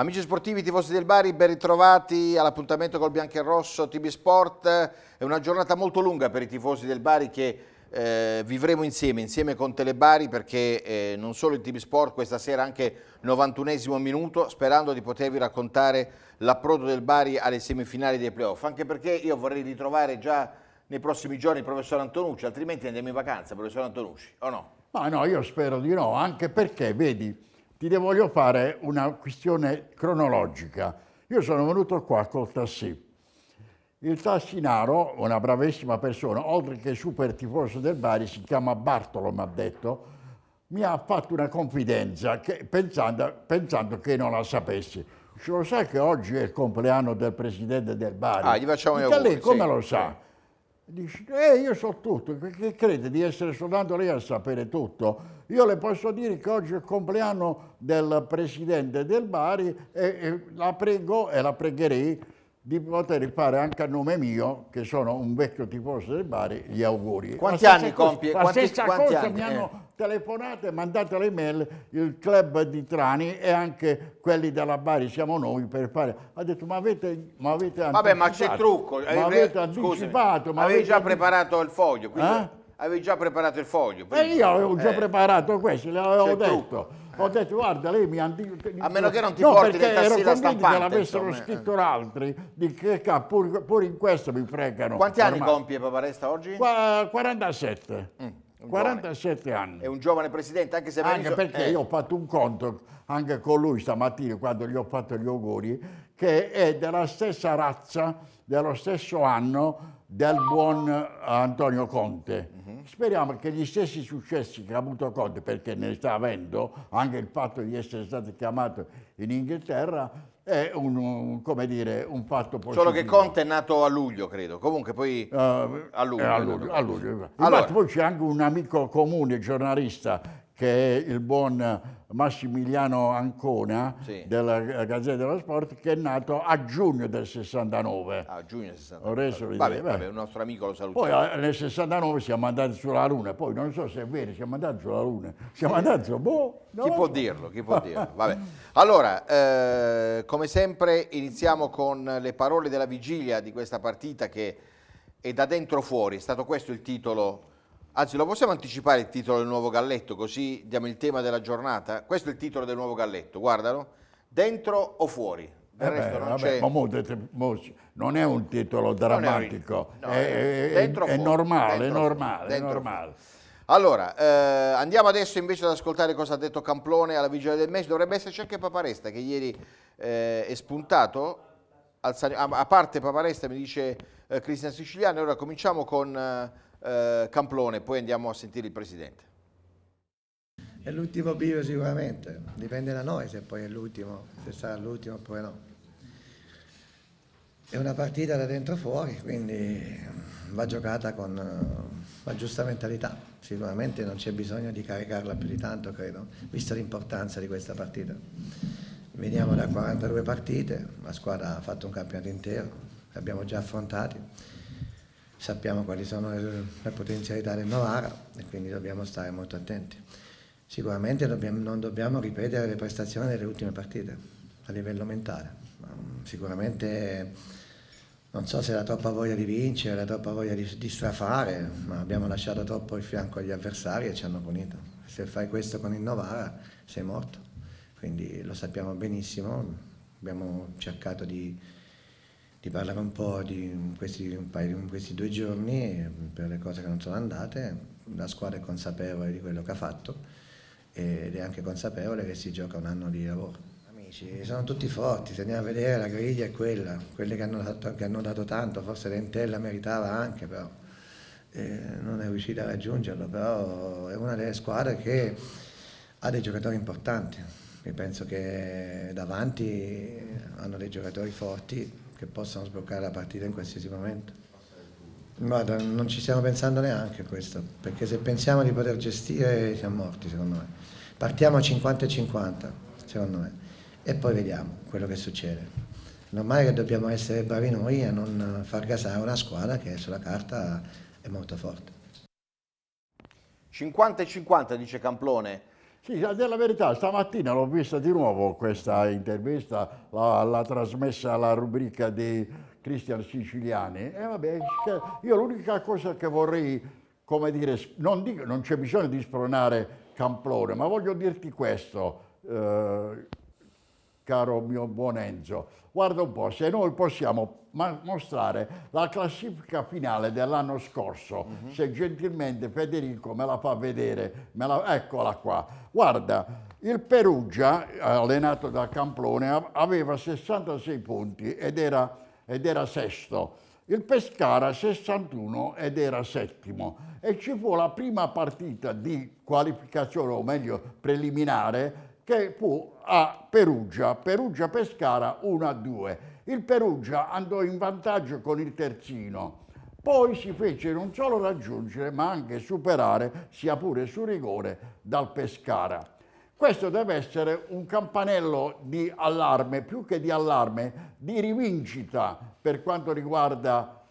Amici sportivi, tifosi del Bari, ben ritrovati all'appuntamento col bianco e rosso TB Sport. È una giornata molto lunga per i tifosi del Bari che eh, vivremo insieme, insieme con Telebari perché eh, non solo il TB Sport questa sera anche 91 minuto sperando di potervi raccontare l'approdo del Bari alle semifinali dei playoff anche perché io vorrei ritrovare già nei prossimi giorni il professor Antonucci altrimenti andiamo in vacanza professor Antonucci o no? Ma no io spero di no anche perché vedi ti voglio fare una questione cronologica. Io sono venuto qua col tassì. Il tassinaro, una bravissima persona, oltre che super tifoso del Bari, si chiama Bartolo, mi ha detto, mi ha fatto una confidenza che, pensando, pensando, che non la sapessi. Ce lo sai che oggi è il compleanno del presidente del Bari? Ah, gli facciamo gli ah, auguri. Lei come sì. lo sa? Dici, eh, io so tutto, che crede di essere soltanto lei a sapere tutto? Io le posso dire che oggi è il compleanno del presidente del Bari e, e la prego e la pregherei di poter fare anche a nome mio, che sono un vecchio tifoso del Bari, gli auguri. Quanti anni compie? La stessa quanti, cosa quanti mi hanno eh. telefonato e mandato le mail il club di Trani e anche quelli della Bari, siamo noi, per fare... Ha detto, ma avete, ma avete Vabbè, ma c'è trucco. Ma avete anticipato... Ma avevi già anticipato. preparato il foglio, quindi... Eh? Avevi già preparato il foglio. Prima. Eh, e io avevo già eh. preparato questo, avevo detto. Trucco. Ho detto, guarda, lei mi ha A meno che non ti no, porti le tasse da stampante. No, l'avessero eh. scritto altri, di che pur, pur, in questo mi fregano. Quanti ormai. anni compie Paparesta oggi? Qua, 47. Mm. 47 anni. È un giovane presidente, anche se... Anche perché eh. io ho fatto un conto anche con lui stamattina quando gli ho fatto gli auguri, che è della stessa razza, dello stesso anno del buon eh, Antonio Conte. Uh-huh. Speriamo che gli stessi successi che ha avuto Conte, perché ne sta avendo, anche il fatto di essere stato chiamato in Inghilterra, è un, un come dire, un fatto positivo. Solo che Conte è nato a luglio, credo. Comunque poi uh, a luglio. Eh, a luglio, a luglio. Infatti poi c'è anche un amico comune, giornalista, che è il buon Massimiliano Ancona sì. della Gazzetta dello Sport che è nato a giugno del 69. Ah, giugno del 69. Ho Reso vabbè, dire, vabbè, un nostro amico lo salutiamo. Poi eh, nel 69 siamo andati sulla Luna, poi non so se è vero, siamo andati sulla Luna, siamo andati Boh, no? Chi può dirlo, chi può dirlo, vabbè. Allora, eh, come sempre iniziamo con le parole della vigilia di questa partita che è da dentro fuori, è stato questo il titolo Anzi, lo possiamo anticipare il titolo del nuovo galletto, così diamo il tema della giornata? Questo è il titolo del nuovo galletto, guardalo. Dentro o fuori? Del eh resto beh, non c'è... Ma dite, non è un titolo drammatico, è, un... no, è, è, è, normale, dentro, normale, dentro normale. Allora, eh, andiamo adesso invece ad ascoltare cosa ha detto Camplone alla vigilia del mese. Dovrebbe esserci anche Paparesta che ieri eh, è spuntato, San... a parte Paparesta mi dice eh, Cristian Siciliano. ora cominciamo con... Eh, eh, Camplone, poi andiamo a sentire il Presidente. È l'ultimo bivio sicuramente, dipende da noi se poi è l'ultimo, se sarà l'ultimo oppure no. È una partita da dentro fuori, quindi mm, va giocata con eh, la giusta mentalità. Sicuramente non c'è bisogno di caricarla più di tanto, credo, vista l'importanza di questa partita. Veniamo da 42 partite, la squadra ha fatto un campionato intero, le abbiamo già affrontati sappiamo quali sono le, le potenzialità del Novara e quindi dobbiamo stare molto attenti. Sicuramente dobbiamo, non dobbiamo ripetere le prestazioni delle ultime partite a livello mentale. Mm, sicuramente non so se la troppa voglia di vincere, la troppa voglia di, di strafare, ma abbiamo lasciato troppo il fianco agli avversari e ci hanno punito. Se fai questo con il Novara sei morto, quindi lo sappiamo benissimo, abbiamo cercato di di parlare un po' di questi, di questi due giorni mm, per le cose che non sono andate. La squadra è consapevole di quello che ha fatto ed è anche consapevole che si gioca un anno di lavoro. Amici, sono tutti forti, se andiamo a vedere la griglia è quella, quelle che hanno dato, che hanno dato tanto, forse Lentella meritava anche, però eh, non è riuscita a raggiungerlo, però è una delle squadre che ha dei giocatori importanti e penso che davanti hanno dei giocatori forti che possano sbloccare la partita in qualsiasi momento. Guarda, non ci stiamo pensando neanche a questo, perché se pensiamo di poter gestire siamo morti secondo me. Partiamo a 50 e 50, secondo me, e poi vediamo quello che succede. Non Normale che dobbiamo essere bravi noi a non far gasare una squadra che sulla carta è molto forte. 50 e 50 dice Camplone, sì, a dire la verità, stamattina l'ho vista di nuovo questa intervista, l'ha trasmessa la rubrica di Cristian Siciliani. E vabbè, io l'unica cosa che vorrei, come dire, non, dico, non c'è bisogno di spronare Camplone, ma voglio dirti questo. Eh, caro mio buon Enzo. Guarda un po', se noi possiamo mostrare la classifica finale dell'anno scorso, mm -hmm. se gentilmente Federico me la fa vedere, la... eccola qua. Guarda, il Perugia, allenato da Camplone, aveva 66 punti ed era, ed era sesto. Il Pescara 61 ed era settimo e ci fu la prima partita di qualificazione, o meglio preliminare, che fu a Perugia, Perugia-Pescara 1-2. Il Perugia andò in vantaggio con il terzino, poi si fece non solo raggiungere ma anche superare, sia pure su rigore, dal Pescara. Questo deve essere un campanello di allarme, più che di allarme, di rivincita per quanto riguarda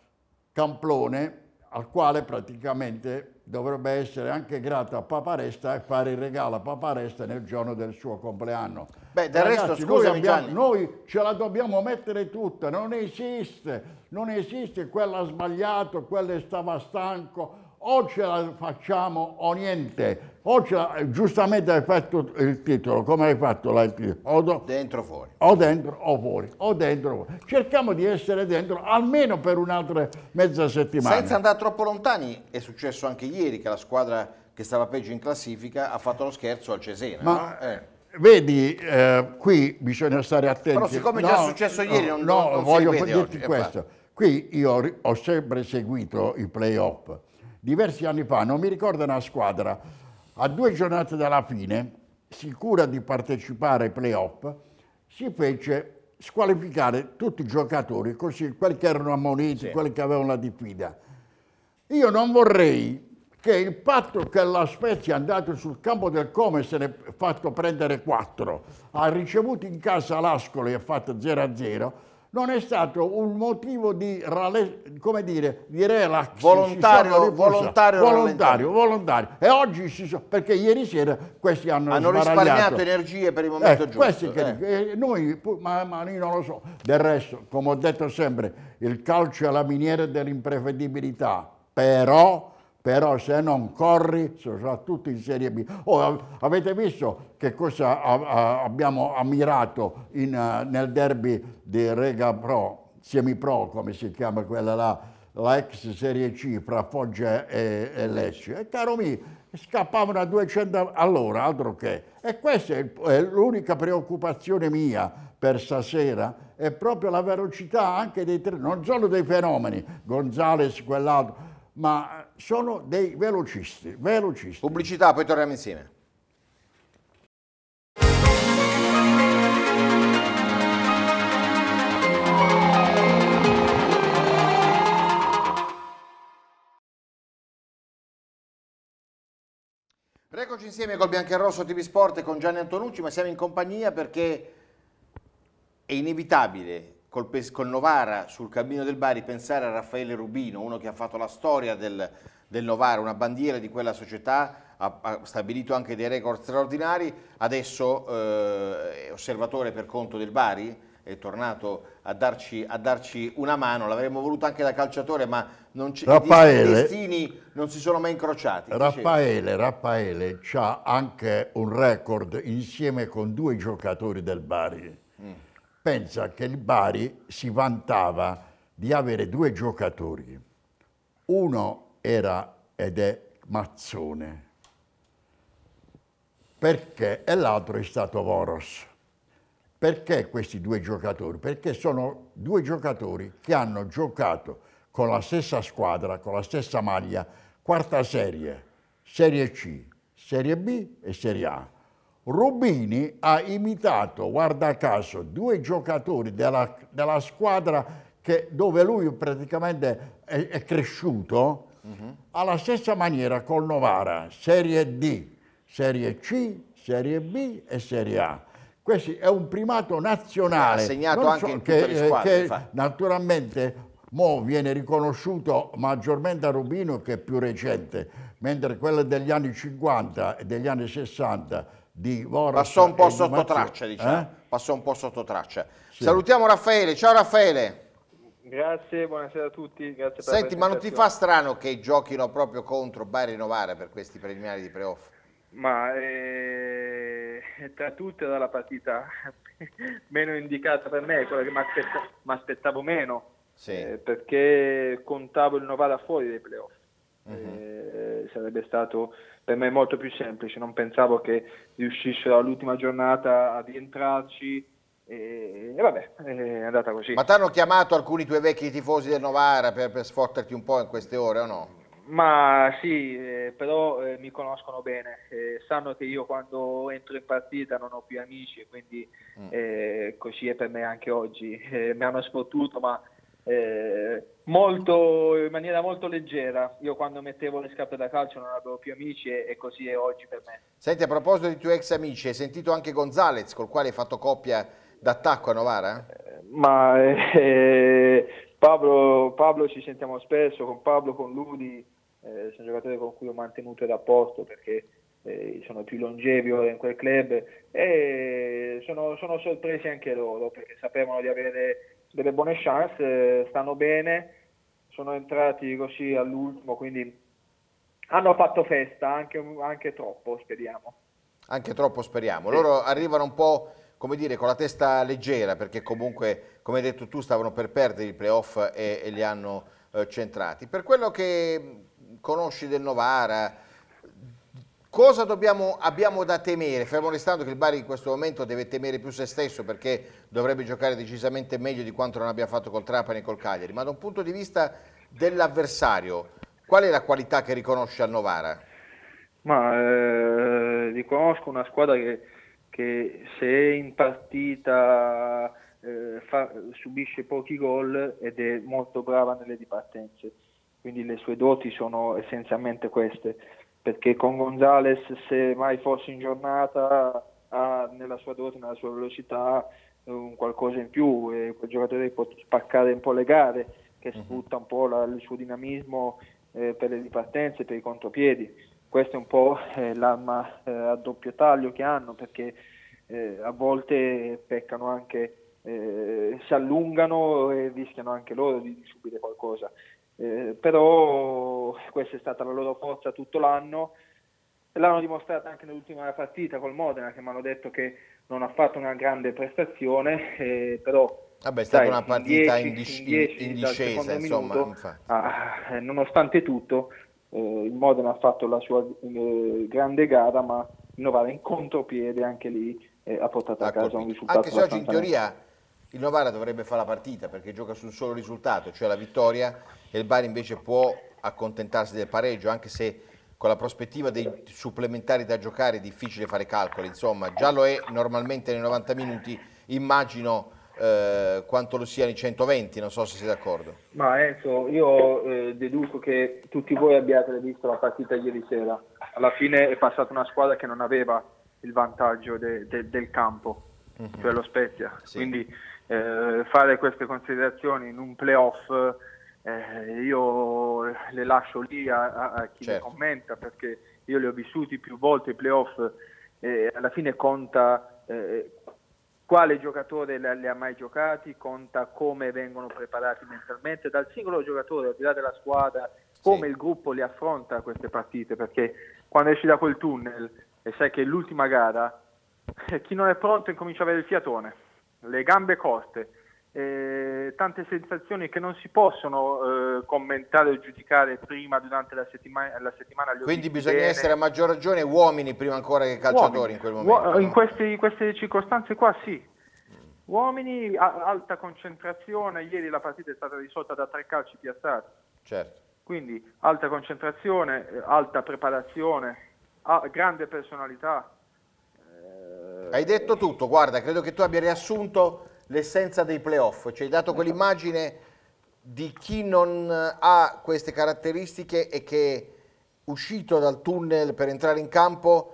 Camplone, al quale praticamente dovrebbe essere anche grato a Papa Resta e fare il regalo a Papa Resta nel giorno del suo compleanno. Beh, del Ragazzi, resto, scusami noi, abbiamo, noi ce la dobbiamo mettere tutta, non esiste, non esiste quella ha sbagliato, quella stava stanco, o ce la facciamo o niente. O la, eh, giustamente hai fatto il titolo, come hai fatto la, il titolo? O do, dentro o fuori. O dentro o fuori, o dentro o fuori. Cerchiamo di essere dentro almeno per un'altra mezza settimana. Senza andare troppo lontani, è successo anche ieri che la squadra che stava peggio in classifica ha fatto lo scherzo al Cesena. Ma, eh vedi, eh, qui bisogna stare attenti. Però siccome no, è già successo ieri, non, no, non voglio dirti oggi, questo. Qui io ho sempre seguito i playoff diversi anni fa, non mi ricordo una squadra, a due giornate dalla fine, sicura di partecipare ai playoff, si fece squalificare tutti i giocatori, così quelli che erano ammoniti, sì. quelli che avevano la diffida. Io non vorrei che il fatto che la Spezia è andato sul campo del Come se ne è fatto prendere quattro, ha ricevuto in casa l'Ascoli e ha fatto 0-0, non è stato un motivo di, come dire, di relax. Volontario, volontario, volontario, volontario. E oggi si so, perché ieri sera questi hanno, hanno risparmiato energie per il eh, momento eh, giusto. Che, eh. eh noi, ma, ma io non lo so. Del resto, come ho detto sempre, il calcio è la miniera dell'imprevedibilità, però però se non corri sono tutti in Serie B. Oh, avete visto che cosa abbiamo ammirato in, eh, nel derby di Rega Pro, Semi Pro come si chiama quella là, la ex Serie C fra Foggia e, e Lecce. E caro mio, scappavano a 200 all'ora, altro che. E questa è l'unica preoccupazione mia per stasera, è proprio la velocità anche dei tre, non solo dei fenomeni, Gonzales, quell'altro, ma sono dei velocisti, velocisti. Pubblicità, poi torniamo insieme. Rieccoci insieme col Bianco e Rosso TV Sport con Gianni Antonucci, ma siamo in compagnia perché è inevitabile col, col Novara sul cammino del Bari pensare a Raffaele Rubino, uno che ha fatto la storia del del Novara, una bandiera di quella società, ha, ha stabilito anche dei record straordinari, adesso eh, è osservatore per conto del Bari, è tornato a darci, a darci una mano, l'avremmo voluto anche da calciatore, ma non ci, Raffaele, i destini non si sono mai incrociati. Raffaele, Raffaele ha anche un record insieme con due giocatori del Bari. Mm. Pensa che il Bari si vantava di avere due giocatori, uno era ed è Mazzone. Perché? E l'altro è stato Voros. Perché questi due giocatori? Perché sono due giocatori che hanno giocato con la stessa squadra, con la stessa maglia, quarta serie, serie C, serie B e serie A. Rubini ha imitato, guarda caso, due giocatori della, della squadra che, dove lui praticamente è, è cresciuto, Uh-huh. Alla stessa maniera col Novara, serie D, serie C, serie B e serie A. Questo è un primato nazionale. Ha segnato so, anche in tutte che, le eh, squadre, che naturalmente mo viene riconosciuto maggiormente a Rubino che è più recente, mentre quello degli anni 50 e degli anni 60 di Voro Passò un po' sotto traccia, diciamo. Eh? Passò un po' sotto traccia. Sì. Salutiamo Raffaele. Ciao Raffaele. Grazie, buonasera a tutti. Grazie Senti, ma non ti fa strano che giochino proprio contro Bari Novara per questi preliminari di playoff? Ma eh, tra tutte dalla partita meno indicata per me, quella che mi aspetta, aspettavo meno, sì. eh, perché contavo il Novara fuori dai playoff. Uh-huh. Eh, sarebbe stato per me molto più semplice, non pensavo che riuscissero all'ultima giornata a rientrarci e, vabbè, è andata così. Ma ti hanno chiamato alcuni tuoi vecchi tifosi del Novara per, per sfotterti un po' in queste ore o no? Ma sì, eh, però eh, mi conoscono bene, eh, sanno che io quando entro in partita non ho più amici, quindi mm. Eh, così è per me anche oggi. Eh, mi hanno sfottuto, ma eh, molto, in maniera molto leggera. Io quando mettevo le scarpe da calcio non avevo più amici e, e, così è oggi per me. Senti, a proposito di tuoi ex amici, hai sentito anche Gonzalez, col quale hai fatto coppia d'attacco a Novara? Ma eh, eh, Pablo, Pablo, ci sentiamo spesso, con Pablo, con Ludi, eh, sono giocatori con cui ho mantenuto il rapporto perché eh, sono più longevi ora in quel club e sono, sono sorpresi anche loro perché sapevano di avere delle buone chance, stanno bene, sono entrati così all'ultimo, quindi hanno fatto festa, anche, anche troppo speriamo. Anche troppo speriamo, loro arrivano un po' come dire, con la testa leggera, perché comunque, come hai detto tu, stavano per perdere i playoff e, e li hanno eh, centrati. Per quello che mm, conosci del Novara, cosa dobbiamo, abbiamo da temere? Fermo restando che il Bari in questo momento deve temere più se stesso, perché dovrebbe giocare decisamente meglio di quanto non abbia fatto col Trapani e col Cagliari, ma da un punto di vista dell'avversario, qual è la qualità che riconosce al Novara? Ma eh, riconosco una squadra che che se in partita eh, fa, subisce pochi gol ed è molto brava nelle dipartenze, quindi le sue doti sono essenzialmente queste, perché con Gonzales se mai fosse in giornata ha nella sua dote, nella sua velocità un qualcosa in più, è quel giocatore che può spaccare un po' le gare, che mhm. sfrutta un po' la, il suo dinamismo eh, per le ripartenze, per i contropiedi questa è un po' eh, l'arma eh, a doppio taglio che hanno perché eh, a volte peccano anche, si allungano e rischiano anche loro di, di subire qualcosa. Eh, però questa è stata la loro forza tutto l'anno. e L'hanno dimostrata anche nell'ultima partita col Modena, che mi hanno detto che non ha fatto una grande prestazione, eh, però... Vabbè, è stata sai, una partita in, dieci, in, dieci, in discesa, insomma. ah, nonostante tutto, eh, il Modena ha fatto la sua eh, grande gara, ma il Novara in contropiede anche lì eh, ha portato a casa un risultato. Anche se oggi in teoria il Novara dovrebbe fare la partita perché gioca su un solo risultato, cioè la vittoria, e il Bari invece può accontentarsi del pareggio, anche se con la prospettiva dei supplementari da giocare è difficile fare calcoli, insomma già lo è normalmente nei 90 minuti, immagino eh, quanto lo siano i 120, non so se sei d'accordo. Ma Enzo, io eh, deduco che tutti voi abbiate visto la partita ieri sera. Alla fine è passata una squadra che non aveva il vantaggio de, de, del campo, mm-hmm. cioè lo Spezia. Sì. Quindi eh, fare queste considerazioni in un playoff eh, io le lascio lì a, a, chi certo. le commenta perché io le ho vissuti più volte i playoff e alla fine conta eh, quale giocatore li ha mai giocati, conta come vengono preparati mentalmente dal singolo giocatore, al di là della squadra, come sì. il gruppo li affronta queste partite, perché quando esci da quel tunnel e sai che è l'ultima gara, eh, chi non è pronto incomincia a avere il fiatone, le gambe corte, eh, tante sensazioni che non si possono eh, commentare o giudicare prima, durante la, settima la settimana. Quindi bisogna bene. essere a maggior ragione uomini prima ancora che calciatori uomini. in quel momento. In queste, in queste circostanze qua sì, Uomini, alta concentrazione, ieri la partita è stata risolta da tre calci piazzati. Certo. Quindi alta concentrazione, eh, alta preparazione, grande personalità. Hai detto tutto, guarda, credo che tu abbia riassunto l'essenza dei playoff, Ci hai dato quell'immagine di chi non ha queste caratteristiche e che uscito dal tunnel per entrare in campo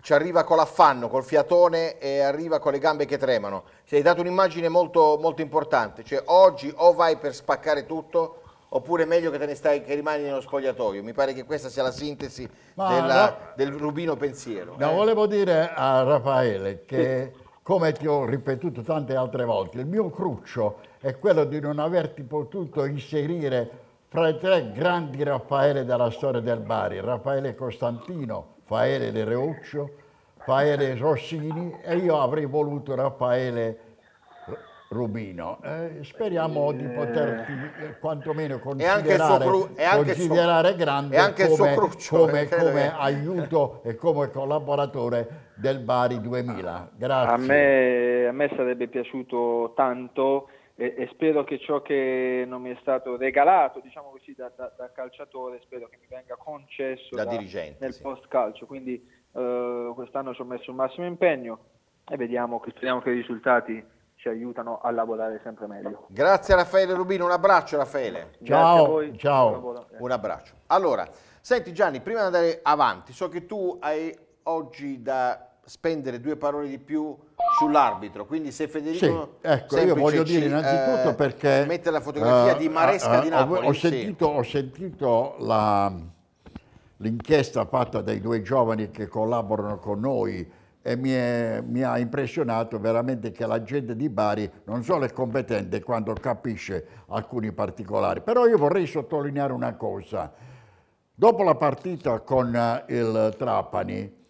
ci arriva con l'affanno, col fiatone e arriva con le gambe che tremano. Ci hai dato un'immagine molto, molto importante, cioè oggi o vai per spaccare tutto oppure meglio che te ne stai, che rimani nello spogliatoio. Mi pare che questa sia la sintesi della, no, del Rubino pensiero. No, eh. volevo dire a Raffaele che Come ti ho ripetuto tante altre volte, il mio cruccio è quello di non averti potuto inserire fra i tre grandi Raffaele della storia del Bari, Raffaele Costantino, Faele De Reuccio, Faele Rossini e io avrei voluto Raffaele Rubino. Eh, speriamo eh, di poterti eh, quantomeno considerare, grande come, come aiuto e come collaboratore del Bari 2000. Grazie. A me, a me sarebbe piaciuto tanto e, e, spero che ciò che non mi è stato regalato, diciamo così, da, da, da calciatore, spero che mi venga concesso da da, nel sì. post calcio. Quindi eh, quest'anno ci ho messo il massimo impegno e vediamo che, speriamo che i risultati ci aiutano a lavorare sempre meglio. Grazie Raffaele Rubino, un abbraccio Raffaele. Ciao, voi, ciao. Eh. Un abbraccio. Allora, senti Gianni, prima di andare avanti, so che tu hai oggi da spendere due parole di più sull'arbitro, quindi se Federico... Sì, ecco, io voglio dire innanzitutto eh, perché... Mette la fotografia uh, di Maresca uh, di Napoli. Ho sentito, sì. ho sentito l'inchiesta fatta dai due giovani che collaborano con noi, e mi, è, mi, ha impressionato veramente che la gente di Bari non solo è competente quando capisce alcuni particolari, però io vorrei sottolineare una cosa. Dopo la partita con eh, il Trapani,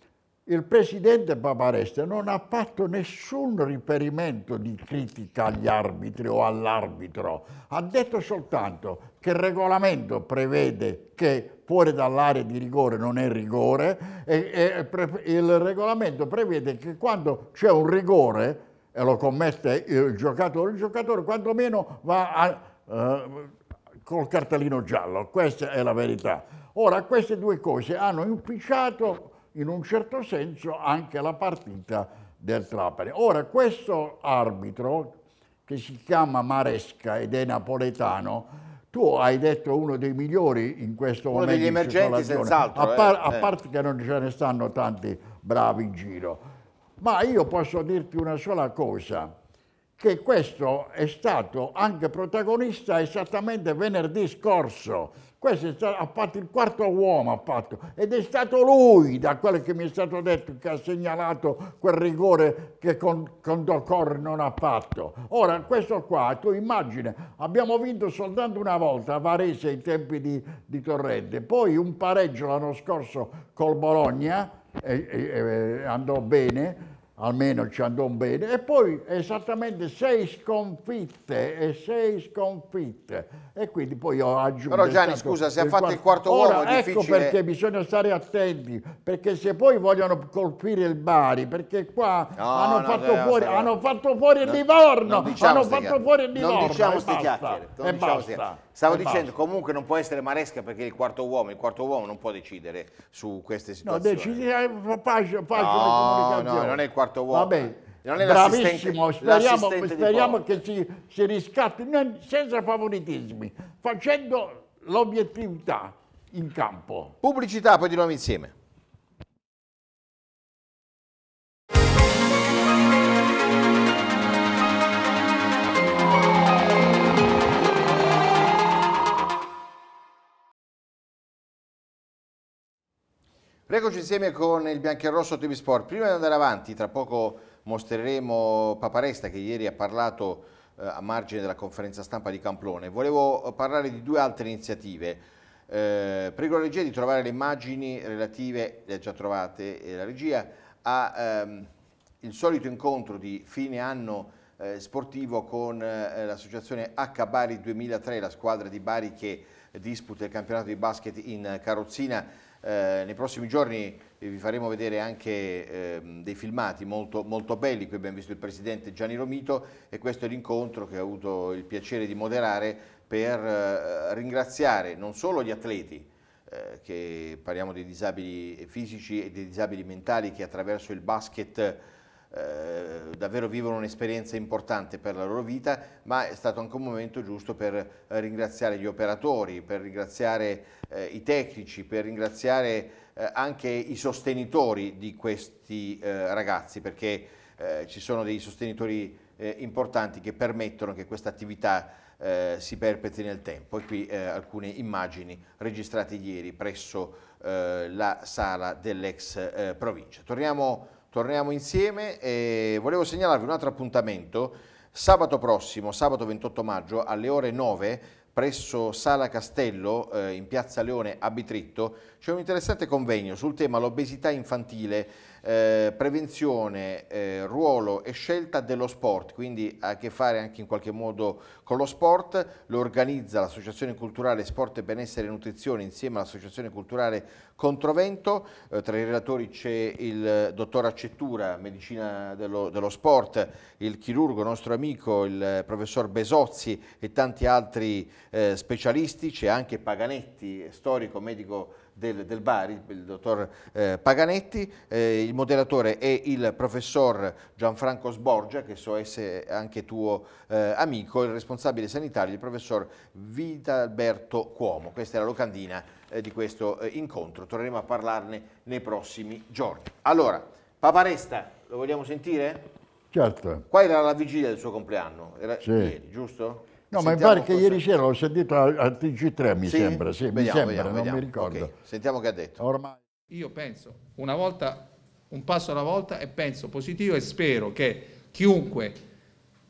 il presidente Paparesta non ha fatto nessun riferimento di critica agli arbitri o all'arbitro, ha detto soltanto che il regolamento prevede che fuori dall'area di rigore non è rigore e, e pre, il regolamento prevede che quando c'è un rigore e lo commette il giocatore, il giocatore quantomeno va a, eh, col cartellino giallo, questa è la verità. Ora queste due cose hanno inficiato in un certo senso anche la partita del Trapani. Ora questo arbitro che si chiama Maresca ed è napoletano, tu hai detto uno dei migliori in questo uno momento. Uno degli emergenti senz'altro. A, eh, par- eh. a parte che non ce ne stanno tanti bravi in giro. Ma io posso dirti una sola cosa, che questo è stato anche protagonista esattamente venerdì scorso, questo è stato, ha fatto il quarto uomo, ha fatto, ed è stato lui, da quello che mi è stato detto, che ha segnalato quel rigore che con, Condocor non ha fatto. Ora, questo qua, tu immagini, abbiamo vinto soltanto una volta a Varese ai tempi di, di Torrente, poi un pareggio l'anno scorso col Bologna, e, e, e andò bene, almeno ci andò bene, e poi esattamente sei sconfitte e sei sconfitte. E quindi poi ho aggiunto... Però Gianni, scusa, se ha fatto quarto... il quarto uomo è ecco difficile... Ecco perché bisogna stare attenti, perché se poi vogliono colpire il Bari, perché qua no, hanno, no, fatto no, fuori, hanno, fatto fuori, il Livorno, hanno fatto fuori il Livorno, non diciamo sti diciamo chiacchiere, non e diciamo basta. Stavo dicendo, pausa. comunque non può essere Maresca perché il quarto uomo, il quarto uomo non può decidere su queste situazioni. No, decidi, faccio, faccio no, no, non è il quarto uomo. Vabbè. Non è Bravissimo, speriamo, speriamo che si, si riscatti senza favoritismi, facendo l'obiettività in campo. Pubblicità, poi di nuovo insieme. Regoci insieme con il Rosso TV Sport. Prima di andare avanti, tra poco mostreremo Paparesta che ieri ha parlato eh, a margine della conferenza stampa di Camplone. Volevo eh, parlare di due altre iniziative. Eh, prego la regia di trovare le immagini relative, le ha già trovate eh, la regia, al ehm, solito incontro di fine anno eh, sportivo con eh, l'associazione H Bari 2003, la squadra di Bari che disputa il campionato di basket in carrozzina eh, nei prossimi giorni vi faremo vedere anche eh, dei filmati molto, molto, belli, qui abbiamo visto il presidente Gianni Romito e questo è l'incontro che ho avuto il piacere di moderare per eh, ringraziare non solo gli atleti, eh, che parliamo dei disabili fisici e dei disabili mentali che attraverso il basket eh, davvero vivono un'esperienza importante per la loro vita, ma è stato anche un momento giusto per eh, ringraziare gli operatori, per ringraziare eh, i tecnici, per ringraziare eh, anche i sostenitori di questi eh, ragazzi, perché ci sono dei sostenitori importanti che permettono che questa attività si perpetri nel tempo. E qui alcune immagini registrate ieri presso la sala dell'ex provincia. Torniamo torniamo insieme e volevo segnalarvi un altro appuntamento. Sabato prossimo, sabato 28 maggio alle ore 9 presso Sala Castello eh, in Piazza Leone a Bitritto c'è un interessante convegno sul tema l'obesità infantile eh, prevenzione, eh, ruolo e scelta dello sport, quindi ha a che fare anche in qualche modo con lo sport, lo organizza l'Associazione Culturale Sport e Benessere e Nutrizione insieme all'Associazione Culturale Controvento, eh, tra i relatori c'è il dottor Accettura, medicina dello, dello, sport, il chirurgo nostro amico, il professor Besozzi e tanti altri eh, specialisti, c'è anche Paganetti, storico medico del, del Bari, il dottor eh, Paganetti, eh, il moderatore è il professor Gianfranco Sborgia, che so essere anche tuo eh, amico, il responsabile sanitario, il professor Vitalberto Cuomo. Questa è la locandina eh, di questo eh, incontro, torneremo a parlarne nei prossimi giorni. Allora, Papa Resta, lo vogliamo sentire? Certo. Qua era la vigilia del suo compleanno, era sì. ieri, giusto? Sì. No, ma mi pare che cosa... ieri sera l'ho sentito al TG3, mi sì? sembra, sì, vediamo, mi sembra, vediamo, non vediamo. mi ricordo. Okay. Sentiamo che ha detto. Ormai... Io penso una volta, un passo alla volta e penso positivo e spero che chiunque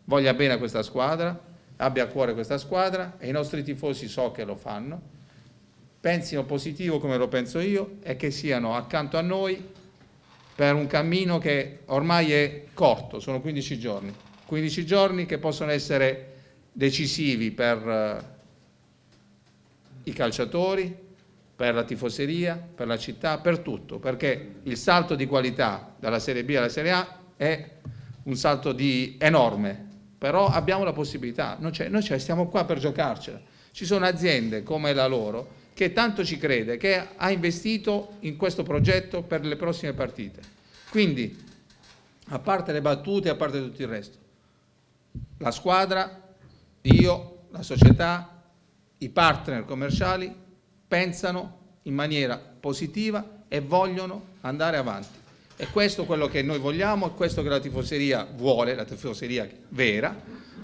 voglia bene a questa squadra, abbia a cuore questa squadra e i nostri tifosi so che lo fanno, pensino positivo come lo penso io e che siano accanto a noi per un cammino che ormai è corto, sono 15 giorni, 15 giorni che possono essere decisivi per eh, i calciatori, per la tifoseria, per la città, per tutto, perché il salto di qualità dalla Serie B alla Serie A è un salto enorme, però abbiamo la possibilità, noi stiamo qua per giocarcela. Ci sono aziende come la loro che tanto ci crede, che ha investito in questo progetto per le prossime partite. Quindi, a parte le battute, a parte tutto il resto, la squadra io, la società, i partner commerciali pensano in maniera positiva e vogliono andare avanti. E questo è quello che noi vogliamo, è questo che la tifoseria vuole, la tifoseria vera.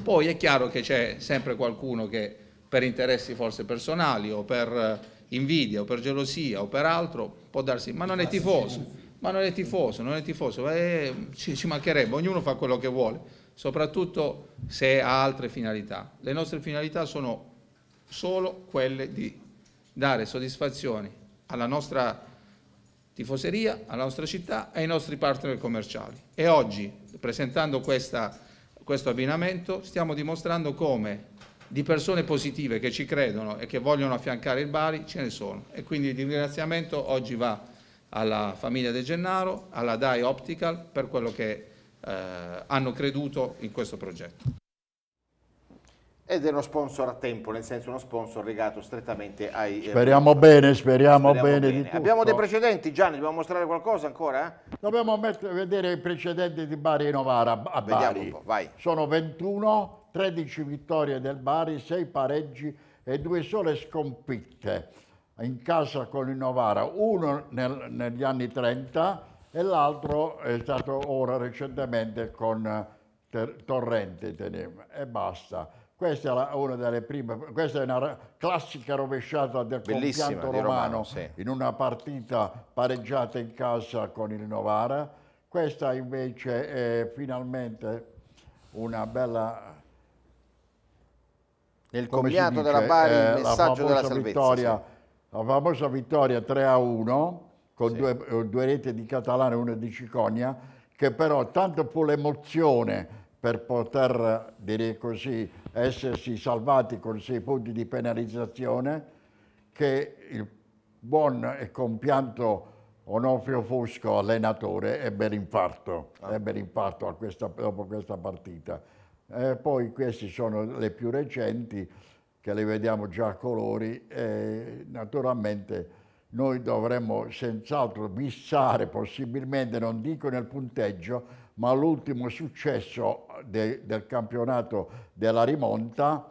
Poi è chiaro che c'è sempre qualcuno che per interessi forse personali o per eh, invidia o per gelosia o per altro può darsi, ma non è tifoso, ma non è tifoso, non è tifoso, eh, ci, ci mancherebbe, ognuno fa quello che vuole soprattutto se ha altre finalità. Le nostre finalità sono solo quelle di dare soddisfazioni alla nostra tifoseria, alla nostra città e ai nostri partner commerciali. E oggi, presentando questa, questo abbinamento, stiamo dimostrando come di persone positive che ci credono e che vogliono affiancare il Bari ce ne sono. E quindi il ringraziamento oggi va alla famiglia De Gennaro, alla DAI Optical per quello che eh, hanno creduto in questo progetto. Ed è uno sponsor a tempo, nel senso uno sponsor legato strettamente ai... Eh, speriamo eh, bene, speriamo, speriamo bene, bene, di tutto. Abbiamo dei precedenti, Gianni, dobbiamo mostrare qualcosa ancora? Eh? Dobbiamo vedere i precedenti di Bari e Novara a Bari. Sono 21, 13 vittorie del Bari, 6 pareggi e 2 sole sconfitte in casa con il Novara. Uno nel, negli anni 30 e l'altro è stato ora recentemente con eh, Torrente e basta. Questa è, la, una delle prime, questa è una classica rovesciata del Bellissima, compianto romano, romano sì. in una partita pareggiata in casa con il Novara. Questa invece è finalmente una bella... Nel compianto dice, della Bari eh, il messaggio della salvezza. Vittoria, sì. La famosa vittoria 3 a 1 con sì. due, eh, due reti di Catalano e una di Cicogna, che però tanto fu l'emozione per poter, dire così, essersi salvati con sei punti di penalizzazione, che il buon e compianto Onofrio Fusco, allenatore, ebbe l'infarto, ah. ebbe l'infarto dopo questa partita. E poi queste sono le più recenti, che le vediamo già a colori, e naturalmente noi dovremmo senz'altro missare possibilmente, non dico nel punteggio, ma l'ultimo successo de, del campionato della rimonta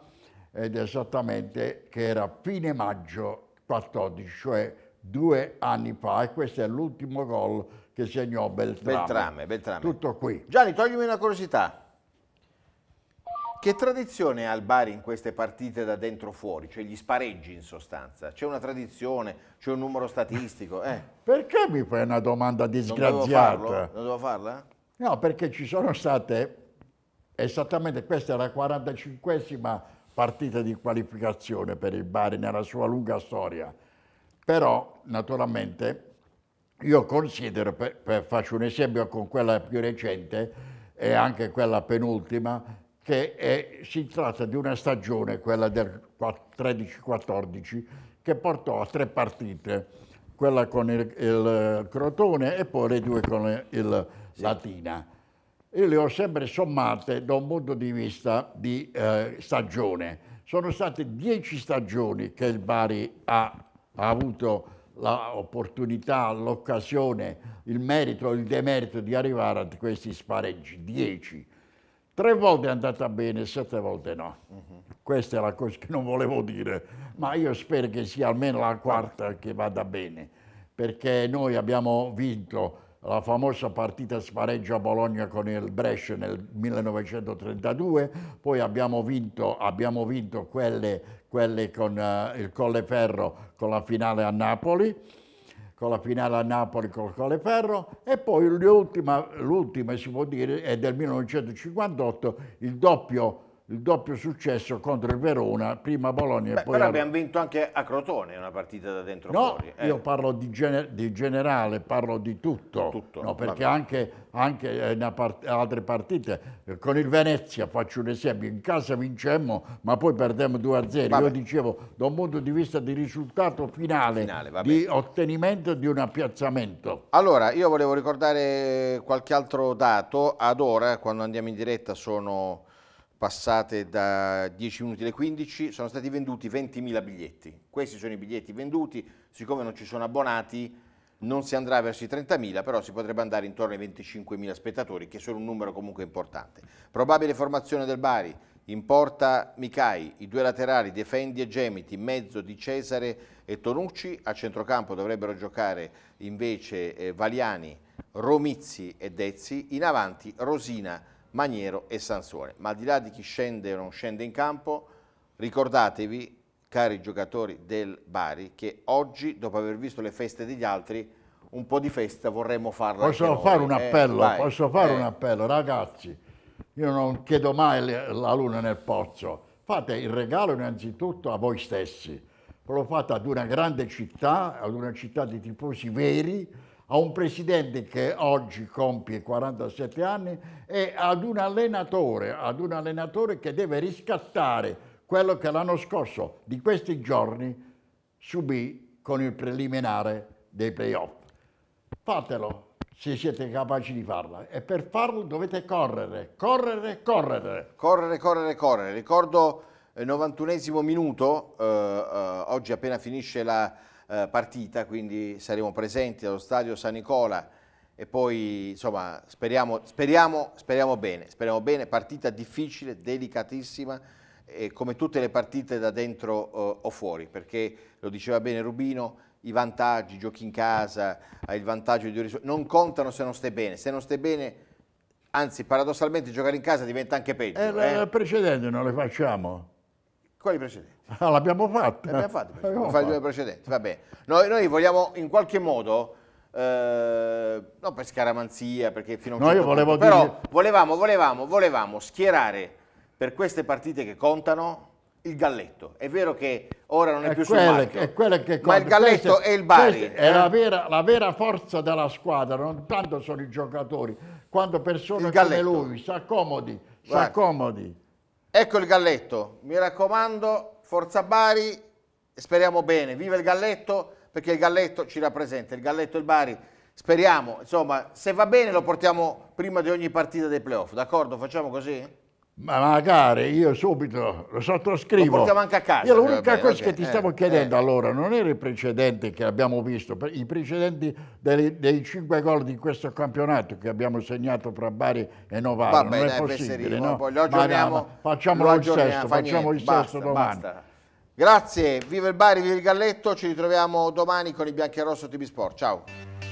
ed esattamente che era fine maggio 14, cioè due anni fa e questo è l'ultimo gol che segnò Beltrame. Beltrame, Beltrame. Tutto qui. Gianni, toglimi una curiosità. Che tradizione ha il Bari in queste partite da dentro fuori, cioè gli spareggi in sostanza? C'è una tradizione, c'è un numero statistico? Eh. Perché mi fai una domanda disgraziata? Non dovevo, non dovevo farla? No, perché ci sono state esattamente, questa è la 45esima partita di qualificazione per il Bari nella sua lunga storia. Però, naturalmente, io considero, per, per, faccio un esempio con quella più recente e anche quella penultima, che è, si tratta di una stagione, quella del 13-14, che portò a tre partite, quella con il, il Crotone e poi le due con il sì. Latina. Io le ho sempre sommate da un punto di vista di eh, stagione. Sono state dieci stagioni che il Bari ha, ha avuto l'opportunità, l'occasione, il merito, il demerito di arrivare a questi spareggi, dieci Tre volte è andata bene, sette volte no. Uh -huh. Questa è la cosa che non volevo dire, ma io spero che sia almeno la quarta che vada bene, perché noi abbiamo vinto la famosa partita spareggio a Bologna con il Brescia nel 1932, poi abbiamo vinto, abbiamo vinto quelle, quelle, con uh, il Colleferro con la finale a Napoli, con la finale a Napoli col Colleferro e poi l'ultima, l'ultima si può dire è del 1958 il doppio il doppio successo contro il Verona, prima Bologna Beh, e poi... Però abbiamo vinto anche a Crotone una partita da dentro no, fuori. No, eh. io parlo di, gener di, generale, parlo di tutto. tutto no, perché anche, anche eh, part altre partite, eh, con il Venezia faccio un esempio, in casa vincemmo ma poi perdemmo 2-0. Io dicevo, da un punto di vista di risultato finale, finale di ottenimento di un appiazzamento. Allora, io volevo ricordare qualche altro dato. Ad ora, quando andiamo in diretta, sono passate da 10 minuti alle 15, sono stati venduti 20.000 biglietti. Questi sono i biglietti venduti, siccome non ci sono abbonati non si andrà verso i 30.000, però si potrebbe andare intorno ai 25.000 spettatori, che sono un numero comunque importante. Probabile formazione del Bari, in porta Micai, i due laterali Defendi e Gemiti, in mezzo di Cesare e Tonucci, a centrocampo dovrebbero giocare invece eh, Valiani, Romizzi e Dezzi, in avanti Rosina, Maniero e Sansone. Ma al di là di chi scende o non scende in campo, ricordatevi, cari giocatori del Bari, che oggi, dopo aver visto le feste degli altri, un po' di festa vorremmo farla Posso fare un eh, appello, eh, posso fare eh. un appello, ragazzi, io non chiedo mai la luna nel pozzo, fate il regalo innanzitutto a voi stessi, lo fate ad una grande città, ad una città di tifosi veri, a un presidente che oggi compie 47 anni e ad un allenatore, ad un allenatore che deve riscattare quello che l'anno scorso, di questi giorni, subì con il preliminare dei playoff. Fatelo se siete capaci di farla e per farlo dovete correre, correre, correre. Correre, correre, correre. Ricordo eh, il 91 minuto, eh, eh, oggi appena finisce la eh, partita, quindi saremo presenti allo stadio San Nicola e poi insomma speriamo, speriamo, speriamo bene, speriamo bene, partita difficile, delicatissima, eh, come tutte le partite da dentro eh, o fuori, perché lo diceva bene Rubino, i vantaggi, giochi in casa, hai il vantaggio di un risultato, non contano se non stai bene, se non stai bene, anzi paradossalmente giocare in casa diventa anche peggio. Eh, eh? precedente non le facciamo? Quali precedenti? Ah, l'abbiamo fatta. L'abbiamo fatta, l'abbiamo fatto. due precedenti, va Noi, noi vogliamo in qualche modo... Eh, non per scaramanzia, perché fino a un no, certo volevo punto, dire... però volevamo, volevamo, volevamo schierare per queste partite che contano il galletto. È vero che ora non è, è più quelle, sul marchio, è quelle che ma il galletto queste, e il Bari. Eh? È la eh? vera, la vera, forza della squadra, non tanto sono i giocatori, quando persone come lui si accomodi, si accomodi. Ecco il galletto, mi raccomando, forza Bari, speriamo bene, viva il Galletto perché il Galletto ci rappresenta, il Galletto e il Bari, speriamo, insomma, se va bene lo portiamo prima di ogni partita dei playoff, d'accordo? Facciamo così? ma magari io subito lo sottoscrivo. Lo portiamo anche a casa. Io l'unica vabbè, cosa okay, che ti eh, stavo chiedendo eh. allora non era il precedente che abbiamo visto, i precedenti dei, dei cinque gol di questo campionato che abbiamo segnato fra Bari e Novara. Vabbè, non è dai, possibile, no? Poi lo aggiorniamo. Ma, no, ma facciamolo il sesto, facciamo il basta, domani. Basta. Grazie, viva il Bari, viva il Galletto, ci ritroviamo domani con i Bianchi e Rosso TV Sport. Ciao.